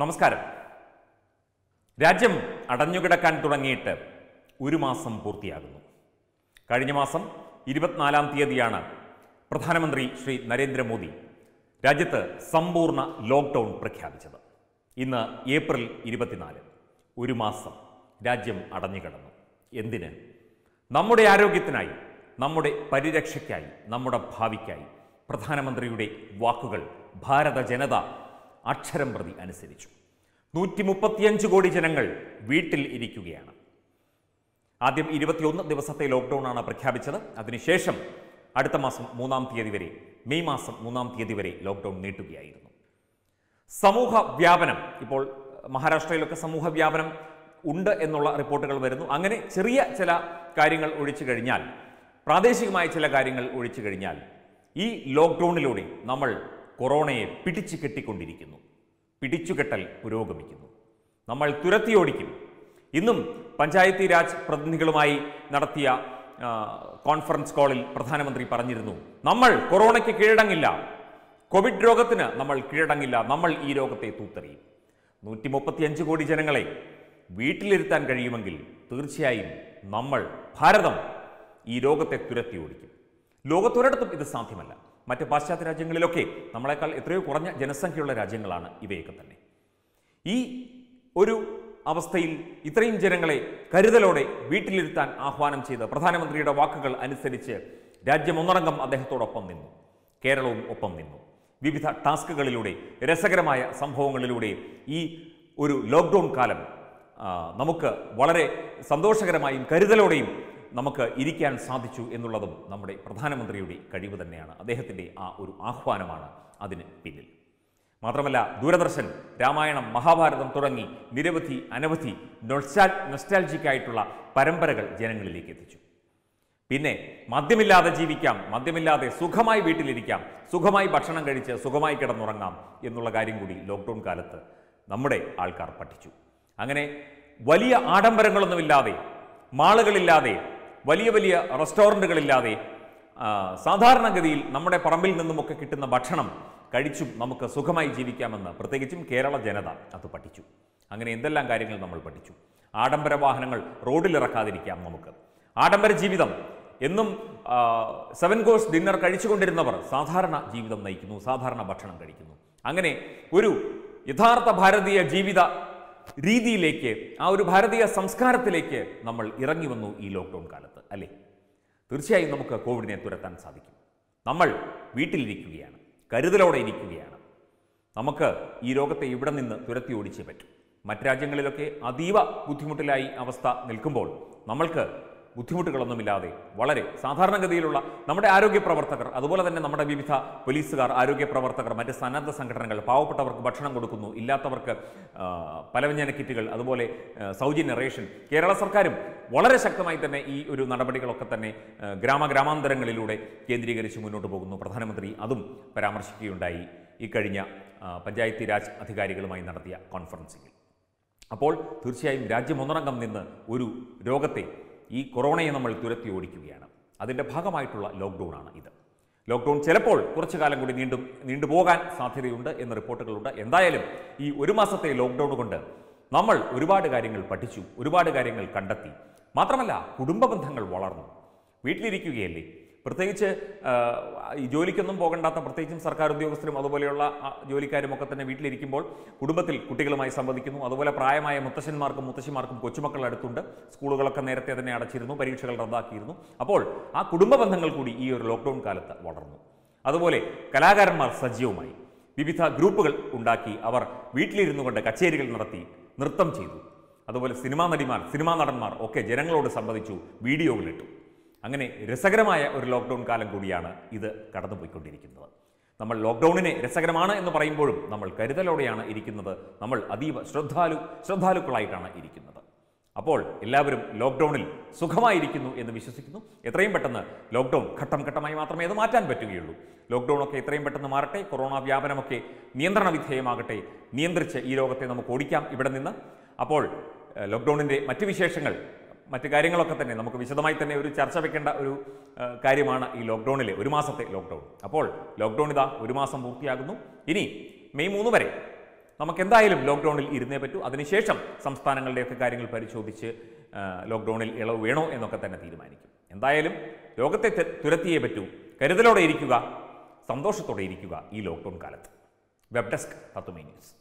നമസ്കാരം രാജ്യം അടഞ്ഞുകിടക്കാൻ തുടങ്ങിയിട്ട് ഒരു മാസം പൂർത്തിയാകുന്നു കഴിഞ്ഞ മാസം ഇരുപത്തിനാലാം തീയതിയാണ് പ്രധാനമന്ത്രി ശ്രീ നരേന്ദ്രമോദി രാജ്യത്ത് സമ്പൂർണ്ണ ലോക്ക്ഡൗൺ പ്രഖ്യാപിച്ചത് ഇന്ന് ഏപ്രിൽ ഇരുപത്തിനാല് ഒരു മാസം രാജ്യം അടഞ്ഞുകിടന്നു എന്തിന് നമ്മുടെ ആരോഗ്യത്തിനായി നമ്മുടെ പരിരക്ഷയ്ക്കായി നമ്മുടെ ഭാവിക്കായി പ്രധാനമന്ത്രിയുടെ വാക്കുകൾ ഭാരത ജനത അക്ഷരം പ്രതി അനുസരിച്ചു നൂറ്റി മുപ്പത്തിയഞ്ച് കോടി ജനങ്ങൾ വീട്ടിൽ ഇരിക്കുകയാണ് ആദ്യം ഇരുപത്തിയൊന്ന് ദിവസത്തെ ലോക്ക്ഡൗൺ ആണ് പ്രഖ്യാപിച്ചത് അതിനുശേഷം അടുത്ത മാസം മൂന്നാം തീയതി വരെ മെയ് മാസം മൂന്നാം തീയതി വരെ ലോക്ക്ഡൗൺ നീട്ടുകയായിരുന്നു സമൂഹ വ്യാപനം ഇപ്പോൾ മഹാരാഷ്ട്രയിലൊക്കെ സമൂഹ വ്യാപനം ഉണ്ട് എന്നുള്ള റിപ്പോർട്ടുകൾ വരുന്നു അങ്ങനെ ചെറിയ ചില കാര്യങ്ങൾ ഒഴിച്ചു കഴിഞ്ഞാൽ പ്രാദേശികമായ ചില കാര്യങ്ങൾ ഒഴിച്ചു കഴിഞ്ഞാൽ ഈ ലോക്ക്ഡൗണിലൂടെ നമ്മൾ കൊറോണയെ പിടിച്ചു കെട്ടിക്കൊണ്ടിരിക്കുന്നു പിടിച്ചുകെട്ടൽ പുരോഗമിക്കുന്നു നമ്മൾ തുരത്തിയോടിക്കും ഇന്നും പഞ്ചായത്തി രാജ് പ്രതിനിധികളുമായി നടത്തിയ കോൺഫറൻസ് കോളിൽ പ്രധാനമന്ത്രി പറഞ്ഞിരുന്നു നമ്മൾ കൊറോണയ്ക്ക് കീഴടങ്ങില്ല കോവിഡ് രോഗത്തിന് നമ്മൾ കീഴടങ്ങില്ല നമ്മൾ ഈ രോഗത്തെ തൂത്തെറിയും നൂറ്റി മുപ്പത്തിയഞ്ച് കോടി ജനങ്ങളെ വീട്ടിലിരുത്താൻ കഴിയുമെങ്കിൽ തീർച്ചയായും നമ്മൾ ഭാരതം ഈ രോഗത്തെ തുരത്തി ഓടിക്കും ലോകത്തൊരിടത്തും ഇത് സാധ്യമല്ല മറ്റ് പാശ്ചാത്യ രാജ്യങ്ങളിലൊക്കെ നമ്മളെക്കാൾ എത്രയോ കുറഞ്ഞ ജനസംഖ്യയുള്ള രാജ്യങ്ങളാണ് ഇവയൊക്കെ തന്നെ ഈ ഒരു അവസ്ഥയിൽ ഇത്രയും ജനങ്ങളെ കരുതലോടെ വീട്ടിലിരുത്താൻ ആഹ്വാനം ചെയ്ത പ്രധാനമന്ത്രിയുടെ വാക്കുകൾ അനുസരിച്ച് രാജ്യം ഒന്നടങ്കം അദ്ദേഹത്തോടൊപ്പം നിന്നു കേരളവും ഒപ്പം നിന്നു വിവിധ ടാസ്കുകളിലൂടെ രസകരമായ സംഭവങ്ങളിലൂടെ ഈ ഒരു ലോക്ക്ഡൗൺ കാലം നമുക്ക് വളരെ സന്തോഷകരമായും കരുതലോടെയും നമുക്ക് ഇരിക്കാൻ സാധിച്ചു എന്നുള്ളതും നമ്മുടെ പ്രധാനമന്ത്രിയുടെ കഴിവ് തന്നെയാണ് അദ്ദേഹത്തിൻ്റെ ആ ഒരു ആഹ്വാനമാണ് അതിന് പിന്നിൽ മാത്രമല്ല ദൂരദർശൻ രാമായണം മഹാഭാരതം തുടങ്ങി നിരവധി അനവധി നൊൾസാൽ നൊസ്റ്റാൽജിക്കായിട്ടുള്ള പരമ്പരകൾ ജനങ്ങളിലേക്ക് എത്തിച്ചു പിന്നെ മദ്യമില്ലാതെ ജീവിക്കാം മദ്യമില്ലാതെ സുഖമായി വീട്ടിലിരിക്കാം സുഖമായി ഭക്ഷണം കഴിച്ച് സുഖമായി കിടന്നുറങ്ങാം എന്നുള്ള കാര്യം കൂടി ലോക്ക്ഡൗൺ കാലത്ത് നമ്മുടെ ആൾക്കാർ പഠിച്ചു അങ്ങനെ വലിയ ആഡംബരങ്ങളൊന്നുമില്ലാതെ മാളുകളില്ലാതെ വലിയ വലിയ റെസ്റ്റോറൻറ്റുകളില്ലാതെ സാധാരണഗതിയിൽ നമ്മുടെ പറമ്പിൽ നിന്നുമൊക്കെ കിട്ടുന്ന ഭക്ഷണം കഴിച്ചും നമുക്ക് സുഖമായി ജീവിക്കാമെന്ന് പ്രത്യേകിച്ചും കേരള ജനത അത് പഠിച്ചു അങ്ങനെ എന്തെല്ലാം കാര്യങ്ങൾ നമ്മൾ പഠിച്ചു ആഡംബര വാഹനങ്ങൾ റോഡിലിറക്കാതിരിക്കാം നമുക്ക് ആഡംബര ജീവിതം എന്നും സെവൻ കോഴ്സ് ഡിന്നർ കഴിച്ചുകൊണ്ടിരുന്നവർ സാധാരണ ജീവിതം നയിക്കുന്നു സാധാരണ ഭക്ഷണം കഴിക്കുന്നു അങ്ങനെ ഒരു യഥാർത്ഥ ഭാരതീയ ജീവിത രീതിയിലേക്ക് ആ ഒരു ഭാരതീയ സംസ്കാരത്തിലേക്ക് നമ്മൾ ഇറങ്ങി വന്നു ഈ ലോക്ക്ഡൗൺ കാലത്ത് അല്ലേ തീർച്ചയായും നമുക്ക് കോവിഡിനെ തുരത്താൻ സാധിക്കും നമ്മൾ വീട്ടിലിരിക്കുകയാണ് കരുതലോടെ ഇരിക്കുകയാണ് നമുക്ക് ഈ രോഗത്തെ ഇവിടെ നിന്ന് തുരത്തി ഓടിച്ചേ പറ്റും മറ്റ് രാജ്യങ്ങളിലൊക്കെ അതീവ ബുദ്ധിമുട്ടിലായി അവസ്ഥ നിൽക്കുമ്പോൾ നമ്മൾക്ക് ബുദ്ധിമുട്ടുകളൊന്നുമില്ലാതെ വളരെ സാധാരണഗതിയിലുള്ള നമ്മുടെ ആരോഗ്യ പ്രവർത്തകർ അതുപോലെ തന്നെ നമ്മുടെ വിവിധ പോലീസുകാർ ആരോഗ്യ പ്രവർത്തകർ മറ്റ് സന്നദ്ധ സംഘടനകൾ പാവപ്പെട്ടവർക്ക് ഭക്ഷണം കൊടുക്കുന്നു ഇല്ലാത്തവർക്ക് പലവ്യഞ്ജന കിറ്റുകൾ അതുപോലെ സൗജന്യ റേഷൻ കേരള സർക്കാരും വളരെ ശക്തമായി തന്നെ ഈ ഒരു നടപടികളൊക്കെ തന്നെ ഗ്രാമഗ്രാമാന്തരങ്ങളിലൂടെ കേന്ദ്രീകരിച്ച് മുന്നോട്ട് പോകുന്നു പ്രധാനമന്ത്രി അതും പരാമർശിക്കുകയുണ്ടായി കഴിഞ്ഞ പഞ്ചായത്തി രാജ് അധികാരികളുമായി നടത്തിയ കോൺഫറൻസിംഗിൽ അപ്പോൾ തീർച്ചയായും രാജ്യമൊന്നടങ്കം നിന്ന് ഒരു രോഗത്തെ ഈ കൊറോണയെ നമ്മൾ തുരത്തി ഓടിക്കുകയാണ് അതിൻ്റെ ഭാഗമായിട്ടുള്ള ലോക്ക്ഡൗൺ ആണ് ഇത് ലോക്ക്ഡൗൺ ചിലപ്പോൾ കുറച്ചു കാലം കൂടി നീണ്ടു നീണ്ടുപോകാൻ സാധ്യതയുണ്ട് എന്ന റിപ്പോർട്ടുകളുണ്ട് എന്തായാലും ഈ ഒരു മാസത്തെ ലോക്ക്ഡൗൺ കൊണ്ട് നമ്മൾ ഒരുപാട് കാര്യങ്ങൾ പഠിച്ചു ഒരുപാട് കാര്യങ്ങൾ കണ്ടെത്തി മാത്രമല്ല കുടുംബ ബന്ധങ്ങൾ വളർന്നു വീട്ടിലിരിക്കുകയല്ലേ പ്രത്യേകിച്ച് ഈ ജോലിക്കൊന്നും പോകണ്ടാത്ത പ്രത്യേകിച്ചും സർക്കാർ ഉദ്യോഗസ്ഥരും അതുപോലെയുള്ള ജോലിക്കാരും ഒക്കെ തന്നെ വീട്ടിലിരിക്കുമ്പോൾ കുടുംബത്തിൽ കുട്ടികളുമായി സംവദിക്കുന്നു അതുപോലെ പ്രായമായ മുത്തശ്ശന്മാർക്കും മുത്തശ്ശിമാർക്കും കൊച്ചുമക്കൾ അടുത്തുണ്ട് സ്കൂളുകളൊക്കെ നേരത്തെ തന്നെ അടച്ചിരുന്നു പരീക്ഷകൾ റദ്ദാക്കിയിരുന്നു അപ്പോൾ ആ കുടുംബ ബന്ധങ്ങൾ കൂടി ഈ ഒരു ലോക്ക്ഡൗൺ കാലത്ത് വളർന്നു അതുപോലെ കലാകാരന്മാർ സജീവമായി വിവിധ ഗ്രൂപ്പുകൾ ഉണ്ടാക്കി അവർ വീട്ടിലിരുന്നു കൊണ്ട് കച്ചേരികൾ നടത്തി നൃത്തം ചെയ്തു അതുപോലെ സിനിമാ നടിമാർ സിനിമാ നടന്മാർ ഒക്കെ ജനങ്ങളോട് സംബന്ധിച്ചു വീഡിയോകളിട്ടു അങ്ങനെ രസകരമായ ഒരു ലോക്ക്ഡൗൺ കാലം കൂടിയാണ് ഇത് കടന്നുപോയിക്കൊണ്ടിരിക്കുന്നത് നമ്മൾ ലോക്ക്ഡൗണിനെ രസകരമാണ് എന്ന് പറയുമ്പോഴും നമ്മൾ കരുതലോടെയാണ് ഇരിക്കുന്നത് നമ്മൾ അതീവ ശ്രദ്ധാലു ശ്രദ്ധാലുക്കളായിട്ടാണ് ഇരിക്കുന്നത് അപ്പോൾ എല്ലാവരും ലോക്ക്ഡൗണിൽ സുഖമായിരിക്കുന്നു എന്ന് വിശ്വസിക്കുന്നു എത്രയും പെട്ടെന്ന് ലോക്ക്ഡൗൺ ഘട്ടം ഘട്ടമായി മാത്രമേ അത് മാറ്റാൻ പറ്റുകയുള്ളൂ ലോക്ക്ഡൗൺ ഒക്കെ എത്രയും പെട്ടെന്ന് മാറട്ടെ കൊറോണ വ്യാപനമൊക്കെ നിയന്ത്രണ വിധേയമാകട്ടെ നിയന്ത്രിച്ച് ഈ രോഗത്തെ നമുക്ക് ഓടിക്കാം ഇവിടെ നിന്ന് അപ്പോൾ ലോക്ക്ഡൗണിൻ്റെ മറ്റ് വിശേഷങ്ങൾ മറ്റു കാര്യങ്ങളൊക്കെ തന്നെ നമുക്ക് വിശദമായി തന്നെ ഒരു ചർച്ച വെക്കേണ്ട ഒരു കാര്യമാണ് ഈ ലോക്ക്ഡൗണിലെ ഒരു മാസത്തെ ലോക്ക്ഡൗൺ അപ്പോൾ ലോക്ക്ഡൗൺ ഇതാ ഒരു മാസം പൂർത്തിയാകുന്നു ഇനി മെയ് മൂന്ന് വരെ നമുക്ക് എന്തായാലും ലോക്ക്ഡൗണിൽ ഇരുന്നേ പറ്റൂ അതിനുശേഷം സംസ്ഥാനങ്ങളുടെയൊക്കെ കാര്യങ്ങൾ പരിശോധിച്ച് ലോക്ക്ഡൗണിൽ ഇളവ് വേണോ എന്നൊക്കെ തന്നെ തീരുമാനിക്കും എന്തായാലും ലോകത്തെ തുരത്തിയേ പറ്റൂ കരുതലോടെ ഇരിക്കുക സന്തോഷത്തോടെ ഇരിക്കുക ഈ ലോക്ക്ഡൗൺ കാലത്ത് വെബ് ഡെസ്ക് തത്വമേ ന്യൂസ്